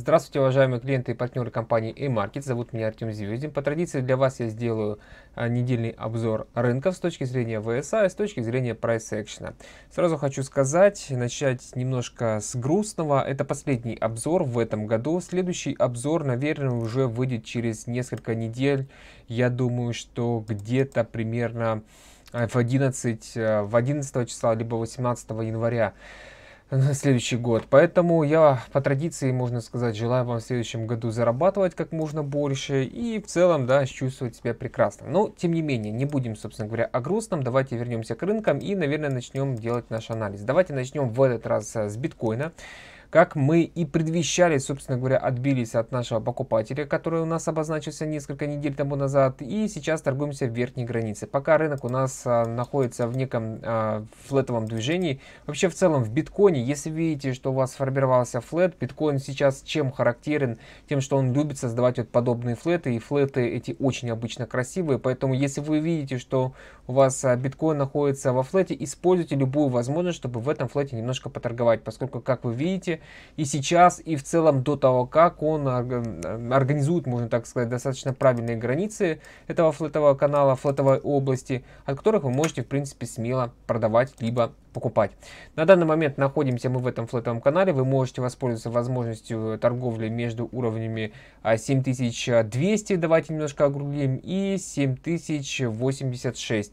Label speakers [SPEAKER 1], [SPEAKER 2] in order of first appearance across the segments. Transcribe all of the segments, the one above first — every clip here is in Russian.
[SPEAKER 1] Здравствуйте, уважаемые клиенты и партнеры компании eMarket. Зовут меня Артем Звездин. По традиции для вас я сделаю а, недельный обзор рынков с точки зрения ВСА и с точки зрения Price Action. Сразу хочу сказать, начать немножко с грустного. Это последний обзор в этом году. Следующий обзор, наверное, уже выйдет через несколько недель. Я думаю, что где-то примерно а, в 11, а, в 11 числа, либо 18 января на следующий год. Поэтому я по традиции, можно сказать, желаю вам в следующем году зарабатывать как можно больше и в целом, да, чувствовать себя прекрасно. Но, тем не менее, не будем, собственно говоря, о грустном. Давайте вернемся к рынкам и, наверное, начнем делать наш анализ. Давайте начнем в этот раз э, с биткоина. Как мы и предвещали, собственно говоря, отбились от нашего покупателя, который у нас обозначился несколько недель тому назад. И сейчас торгуемся в верхней границе. Пока рынок у нас а, находится в неком а, флетовом движении. Вообще в целом в биткоине, если видите, что у вас сформировался флет, биткоин сейчас чем характерен? Тем, что он любит создавать вот подобные флеты. И флеты эти очень обычно красивые. Поэтому если вы видите, что у вас а, биткоин находится во флете, используйте любую возможность, чтобы в этом флете немножко поторговать. Поскольку, как вы видите, и сейчас, и в целом до того, как он организует, можно так сказать, достаточно правильные границы этого флотового канала, флотовой области, от которых вы можете, в принципе, смело продавать, либо покупать. На данный момент находимся мы в этом флотовом канале. Вы можете воспользоваться возможностью торговли между уровнями 7200, а, давайте немножко округлим, и 7086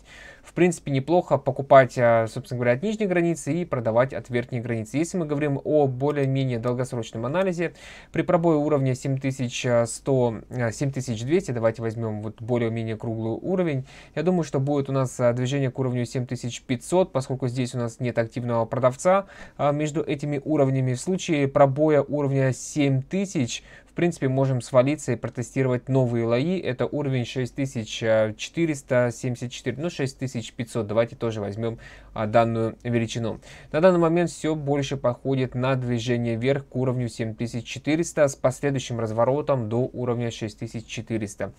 [SPEAKER 1] принципе, неплохо покупать, а, собственно говоря, от нижней границы и продавать от верхней границы. Если мы говорим о более-менее долгосрочном анализе, при пробое уровня 7100, 7200, а, а, давайте возьмем вот более-менее круглый уровень, я думаю, что будет у нас движение к уровню 7500, поскольку здесь у нас нет активного продавца между этими уровнями. В случае пробоя уровня 7000, принципе, можем свалиться и протестировать новые лои. Это уровень 6474, ну 6500. Давайте тоже возьмем а, данную величину. На данный момент все больше походит на движение вверх к уровню 7400 с последующим разворотом до уровня 6400.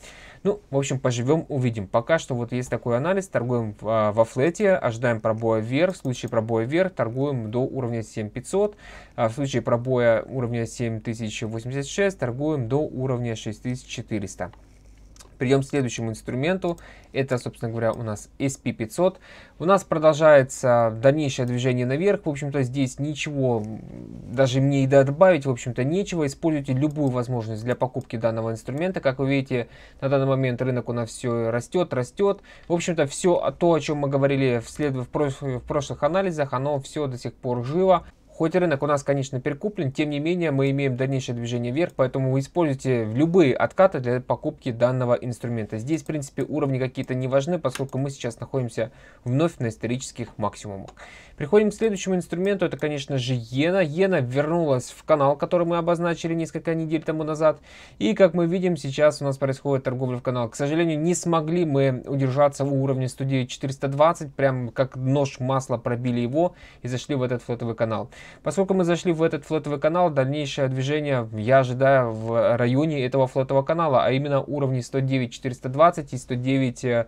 [SPEAKER 1] Ну, в общем, поживем, увидим. Пока что вот есть такой анализ. Торгуем а, во флете, ожидаем пробоя вверх. В случае пробоя вверх торгуем до уровня 7500. А в случае пробоя уровня 7086 торгуем до уровня 6400. Перейдем к следующему инструменту. Это, собственно говоря, у нас SP500. У нас продолжается дальнейшее движение наверх. В общем-то, здесь ничего, даже мне и добавить, в общем-то, нечего. Используйте любую возможность для покупки данного инструмента. Как вы видите, на данный момент рынок у нас все растет, растет. В общем-то, все то, о чем мы говорили вслед в, прошлых анализах, оно все до сих пор живо. Хоть рынок у нас, конечно, перекуплен, тем не менее мы имеем дальнейшее движение вверх, поэтому вы используйте любые откаты для покупки данного инструмента. Здесь, в принципе, уровни какие-то не важны, поскольку мы сейчас находимся вновь на исторических максимумах. Приходим к следующему инструменту, это, конечно же, иена. Иена вернулась в канал, который мы обозначили несколько недель тому назад. И, как мы видим, сейчас у нас происходит торговля в канал. К сожалению, не смогли мы удержаться в уровне студии 420, прям как нож масла пробили его и зашли в этот флотовый канал. Поскольку мы зашли в этот флотовый канал, дальнейшее движение я ожидаю в районе этого флотового канала, а именно уровни 109-420 и 109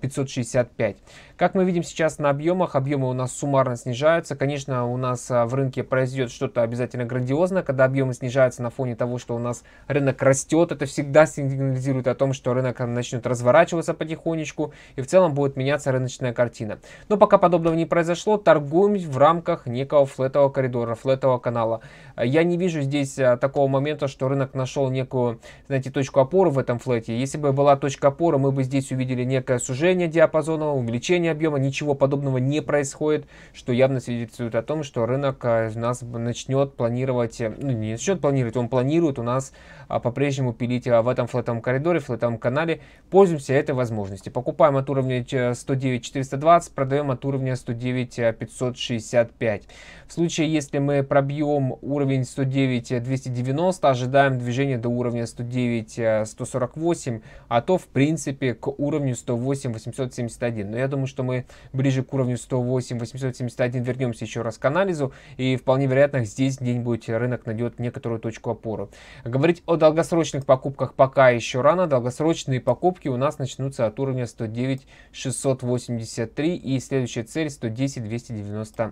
[SPEAKER 1] 565. Э, а, как мы видим сейчас на объемах, объемы у нас суммарно снижаются. Конечно, у нас а, в рынке произойдет что-то обязательно грандиозное, когда объемы снижаются на фоне того, что у нас рынок растет. Это всегда сигнализирует о том, что рынок начнет разворачиваться потихонечку и в целом будет меняться рыночная картина. Но пока подобного не произошло, торгуем в рамках некого флетового коридоров этого канала. Э, я не вижу здесь э, такого момента, что рынок нашел некую, знаете, точку опоры в этом флете. Если бы была точка опоры, мы бы здесь увидели некое сужение диапазона, увеличение объема. Ничего подобного не происходит, что явно свидетельствует о том, что рынок у э, нас начнет планировать, ну не начнет планировать, он планирует у нас а, по-прежнему пилить а, в этом флетовом коридоре, в флетовом канале. Пользуемся этой возможностью. Покупаем от уровня 109 420, продаем от уровня 109 565. В случае если мы пробьем уровень 109-290, ожидаем движение до уровня 109-148, а то в принципе к уровню 108-871. Но я думаю, что мы ближе к уровню 108-871 вернемся еще раз к анализу, и вполне вероятно здесь день будет рынок найдет некоторую точку опоры. Говорить о долгосрочных покупках пока еще рано. Долгосрочные покупки у нас начнутся от уровня 109-683 и следующая цель 110-292.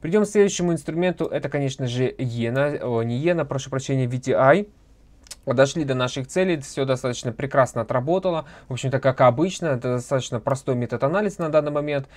[SPEAKER 1] Придем к следующему следующему инструменту это, конечно же, иена, о, не иена, прошу прощения, VTI. Дошли до наших целей, все достаточно прекрасно отработало. В общем-то, как обычно, это достаточно простой метод анализа на данный момент.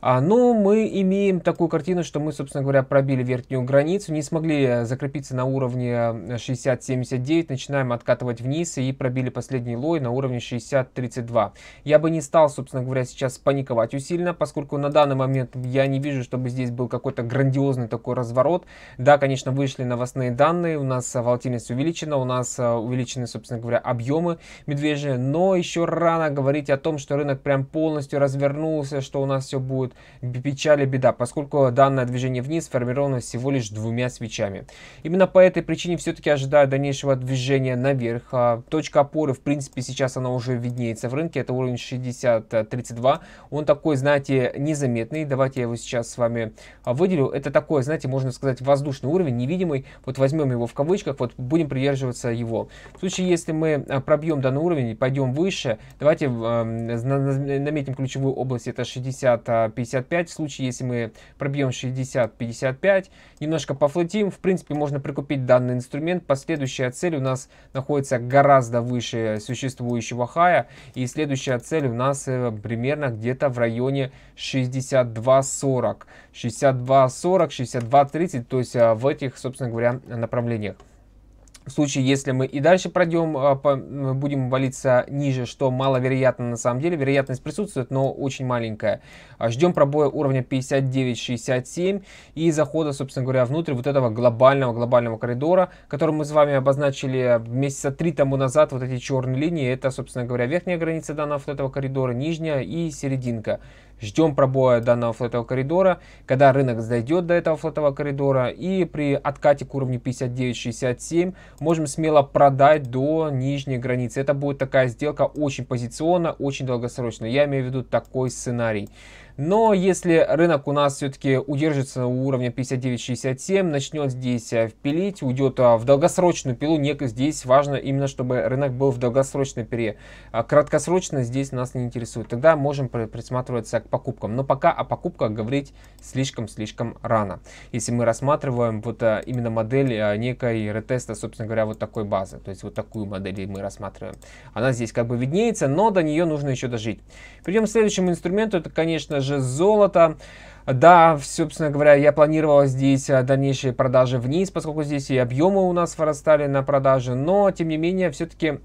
[SPEAKER 1] А, но ну, мы имеем такую картину, что мы, собственно говоря, пробили верхнюю границу, не смогли э, закрепиться на уровне 60-79, э, начинаем откатывать вниз и пробили последний лой на уровне 60-32. Я бы не стал, собственно говоря, сейчас паниковать усиленно, поскольку на данный момент я не вижу, чтобы здесь был какой-то грандиозный такой разворот. Да, конечно, вышли новостные данные, у нас э, волатильность увеличена, у нас увеличены, собственно говоря, объемы медвежьи, но еще рано говорить о том, что рынок прям полностью развернулся, что у нас все будет будет печаль и беда, поскольку данное движение вниз формировано всего лишь двумя свечами. Именно по этой причине все-таки ожидаю дальнейшего движения наверх. А, точка опоры, в принципе, сейчас она уже виднеется в рынке, это уровень 60.32. Он такой, знаете, незаметный. Давайте я его сейчас с вами а, выделю. Это такой, знаете, можно сказать, воздушный уровень, невидимый. Вот возьмем его в кавычках, вот будем придерживаться его. В случае, если мы а, пробьем данный уровень и пойдем выше, давайте э, наметим ключевую область, это 60 55 В случае, если мы пробьем 60-55, немножко пофлотим. В принципе, можно прикупить данный инструмент. Последующая цель у нас находится гораздо выше существующего хая. И следующая цель у нас э, примерно где-то в районе 62-40. 62-40, 62-30, то есть э, в этих, собственно говоря, направлениях. В случае, если мы и дальше пройдем, а, будем валиться ниже, что маловероятно на самом деле, вероятность присутствует, но очень маленькая. А, Ждем пробоя уровня 59-67 и захода, собственно говоря, внутрь вот этого глобального-глобального коридора, который мы с вами обозначили а, месяца три тому назад, вот эти черные линии, это, собственно говоря, верхняя граница данного вот этого коридора, нижняя и серединка ждем пробоя данного флотового коридора, когда рынок зайдет до этого флотового коридора и при откате к уровню 59.67 можем смело продать до нижней границы. Это будет такая сделка очень позиционно, очень долгосрочно. Я имею в виду такой сценарий. Но если рынок у нас все-таки удержится у уровня 59.67, начнет здесь э, пилить, уйдет э, в долгосрочную пилу, некое здесь важно именно, чтобы рынок был в долгосрочной пере, а Краткосрочно здесь нас не интересует. Тогда можем присматриваться к покупкам. Но пока о покупках говорить слишком-слишком рано. Если мы рассматриваем вот э, именно модель некой ретеста, собственно говоря, вот такой базы. То есть вот такую модель мы рассматриваем. Она здесь как бы виднеется, но до нее нужно еще дожить. Перейдем к следующему инструменту. Это, конечно же, продажи золота. Да, собственно говоря, я планировал здесь э, дальнейшие продажи вниз, поскольку здесь и объемы у нас вырастали на продаже, но тем не менее, все-таки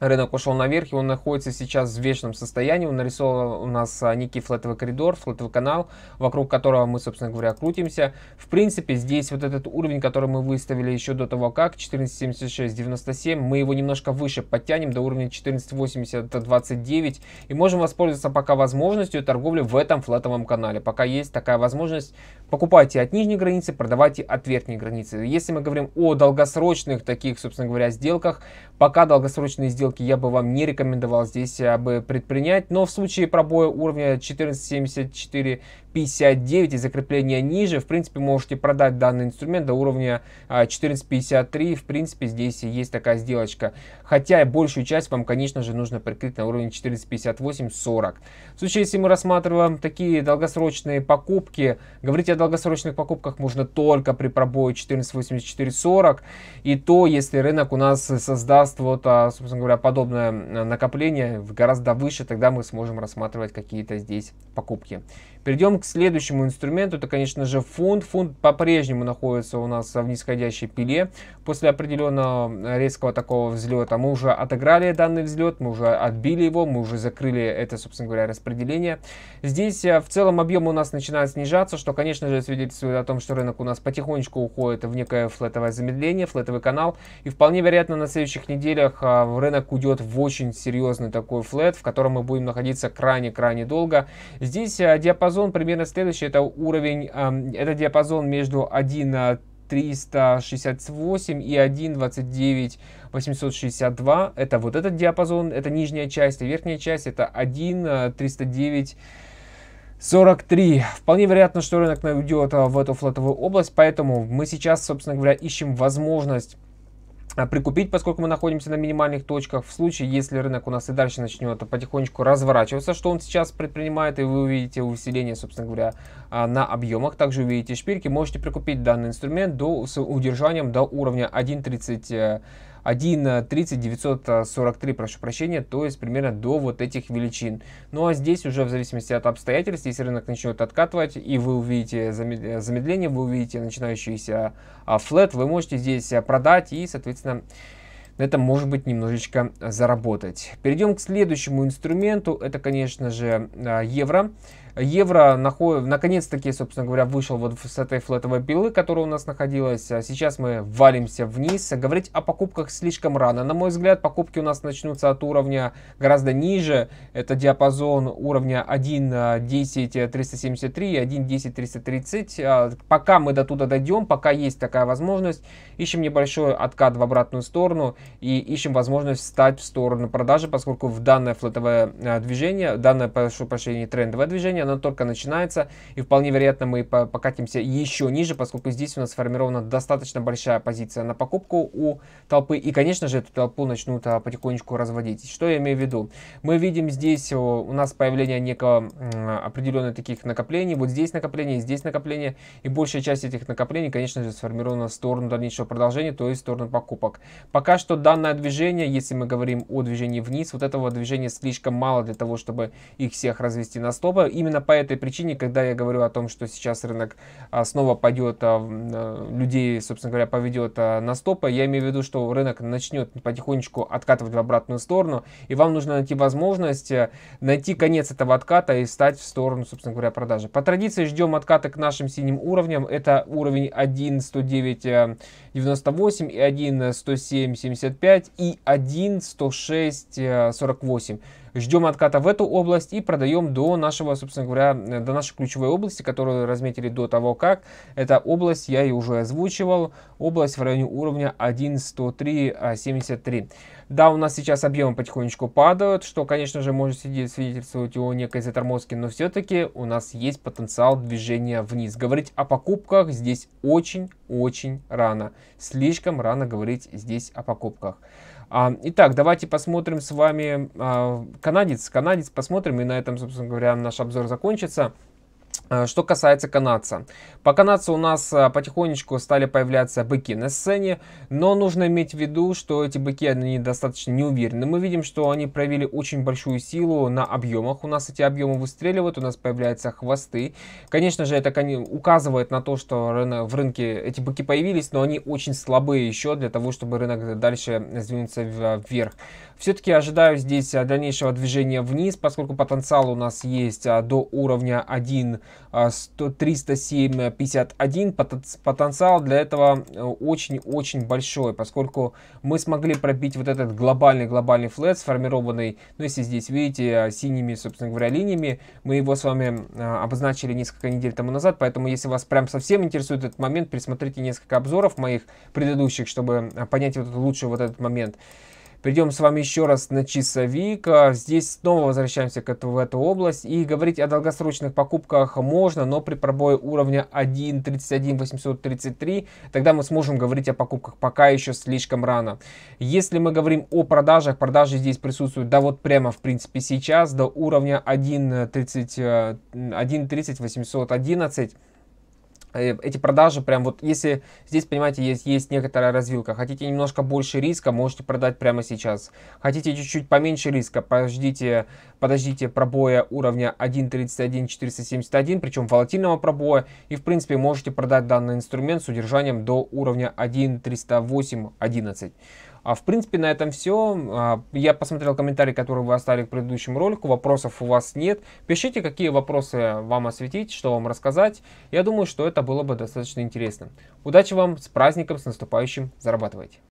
[SPEAKER 1] Рынок ушел наверх, и он находится сейчас в вечном состоянии. Он нарисовал у нас а, некий флетовый коридор, флетовый канал, вокруг которого мы, собственно говоря, крутимся. В принципе, здесь вот этот уровень, который мы выставили еще до того как, 1476.97, мы его немножко выше подтянем до уровня 1480.29 и можем воспользоваться пока возможностью торговли в этом флетовом канале. Пока есть такая возможность, покупайте от нижней границы, продавайте от верхней границы. Если мы говорим о долгосрочных таких, собственно говоря, сделках, пока долгосрочные сделки сделки я бы вам не рекомендовал здесь а, бы предпринять. Но в случае пробоя уровня 1474 1459 и закрепление ниже. В принципе, можете продать данный инструмент до уровня 1453. А, в принципе, здесь есть такая сделочка. Хотя большую часть вам, конечно же, нужно прикрыть на уровне 1458-40. В случае, если мы рассматриваем такие долгосрочные покупки, говорить о долгосрочных покупках можно только при пробое 1484-40. И то, если рынок у нас создаст вот, а, собственно говоря, подобное а, накопление гораздо выше, тогда мы сможем рассматривать какие-то здесь покупки. Перейдем к следующему инструменту, это, конечно же, фунт. Фунт по-прежнему находится у нас в нисходящей пиле. После определенного э, резкого такого взлета мы уже отыграли данный взлет, мы уже отбили его, мы уже закрыли это, собственно говоря, распределение. Здесь э, в целом объем у нас начинает снижаться, что, конечно же, свидетельствует о том, что рынок у нас потихонечку уходит в некое флетовое замедление, флетовый канал. И вполне вероятно, на следующих неделях э, рынок уйдет в очень серьезный такой флет, в котором мы будем находиться крайне-крайне долго. Здесь диапазон диапазон примерно следующий. Это уровень, это диапазон между 1 368 а, и 1,29 862. Это вот этот диапазон, это нижняя часть, а верхняя часть это 1, 309 43. Вполне вероятно, что рынок найдет а, в эту флотовую область, поэтому мы сейчас, собственно говоря, ищем возможность а, прикупить, поскольку мы находимся на минимальных точках. В случае, если рынок у нас и дальше начнет потихонечку разворачиваться, что он сейчас предпринимает, и вы увидите усиление, собственно говоря, а, на объемах. Также увидите шпильки, можете прикупить данный инструмент до, с удержанием до уровня 1.30 1.3943, прошу прощения, то есть примерно до вот этих величин. Ну а здесь уже в зависимости от обстоятельств, если рынок начнет откатывать и вы увидите э, замедление, вы увидите начинающийся а, флет, вы можете здесь э, продать и, соответственно, на этом может быть немножечко заработать. Перейдем к следующему инструменту, это, конечно же, э, евро. Евро наход... наконец-таки, собственно говоря, вышел вот с этой флетовой пилы, которая у нас находилась. А сейчас мы валимся вниз. Говорить о покупках слишком рано. На мой взгляд, покупки у нас начнутся от уровня гораздо ниже. Это диапазон уровня 1.10.373 а, э, и 1.10.330. А, пока мы до туда дойдем, пока есть такая возможность, ищем небольшой откат в обратную сторону и ищем возможность встать в сторону продажи, поскольку в данное флетовое э, движение, данное, прошу прощения, трендовое движение, оно только начинается, и вполне вероятно мы покатимся еще ниже, поскольку здесь у нас сформирована достаточно большая позиция на покупку у толпы, и, конечно же, эту толпу начнут а, потихонечку разводить. Что я имею в виду? Мы видим здесь у нас появление некого определенных таких накоплений, вот здесь накопление, здесь накопление, и большая часть этих накоплений, конечно же, сформирована в сторону дальнейшего продолжения, то есть в сторону покупок. Пока что данное движение, если мы говорим о движении вниз, вот этого движения слишком мало для того, чтобы их всех развести на стопы, именно именно по этой причине, когда я говорю о том, что сейчас рынок а, снова пойдет, а, э, людей, собственно говоря, поведет а, на стопы, я имею в виду, что рынок начнет потихонечку откатывать в обратную сторону, и вам нужно найти возможность э, найти конец этого отката и стать в сторону, собственно говоря, продажи. По традиции ждем отката к нашим синим уровням. Это уровень 1.109.98 э, и 1.107.75 и 1.106.48 ждем отката в эту область и продаем до нашего, собственно говоря, э, до нашей ключевой области, которую разметили до того, как. Эта область, я и уже озвучивал, область в районе уровня 1.103.73. А, да, у нас сейчас объемы потихонечку падают, что, конечно же, может свидетельствовать о некой затормозке, но все-таки у нас есть потенциал движения вниз. Говорить о покупках здесь очень-очень рано. Слишком рано говорить здесь о покупках. А, итак, давайте посмотрим с вами а, канадец. Канадец посмотрим, и на этом, собственно говоря, наш обзор закончится. Э, что касается канадца. По канадцу у нас э, потихонечку стали появляться быки на сцене, но нужно иметь в виду, что эти быки, они достаточно неуверенны. Мы видим, что они проявили очень большую силу на объемах. У нас эти объемы выстреливают, у нас появляются хвосты. Конечно же, это указывает на то, что в рынке эти быки появились, но они очень слабые еще для того, чтобы рынок дальше сдвинуться вверх. Все-таки ожидаю здесь а, дальнейшего движения вниз, поскольку потенциал у нас есть а, до уровня 1 307.51. А, потенциал для этого э, очень-очень большой, поскольку мы смогли пробить вот этот глобальный-глобальный флет, сформированный, ну если здесь видите, синими, собственно говоря, линиями. Мы его с вами обозначили несколько недель тому назад, поэтому если вас прям совсем интересует этот момент, присмотрите несколько обзоров моих предыдущих, чтобы понять вот лучше вот этот момент. Придем с вами еще раз на часовик. А, здесь снова возвращаемся к этому, в эту область. И говорить о долгосрочных покупках можно, но при пробое уровня 1.31833, тогда мы сможем говорить о покупках. Пока еще слишком рано. Если мы говорим о продажах, продажи здесь присутствуют, да вот прямо в принципе сейчас, до уровня 1.30, 1.30 811. Э, эти продажи прям вот, если здесь, понимаете, есть, есть некоторая развилка. Хотите немножко больше риска, можете продать прямо сейчас. Хотите чуть-чуть поменьше риска, подождите, подождите пробоя уровня 1.31471, причем волатильного пробоя. И, в принципе, можете продать данный инструмент с удержанием до уровня 1.30811. А в принципе, на этом все. А, я посмотрел комментарии, которые вы оставили к предыдущему ролику. Вопросов у вас нет. Пишите, какие вопросы вам осветить, что вам рассказать. Я думаю, что это было бы достаточно интересно. Удачи вам, с праздником, с наступающим, зарабатывайте!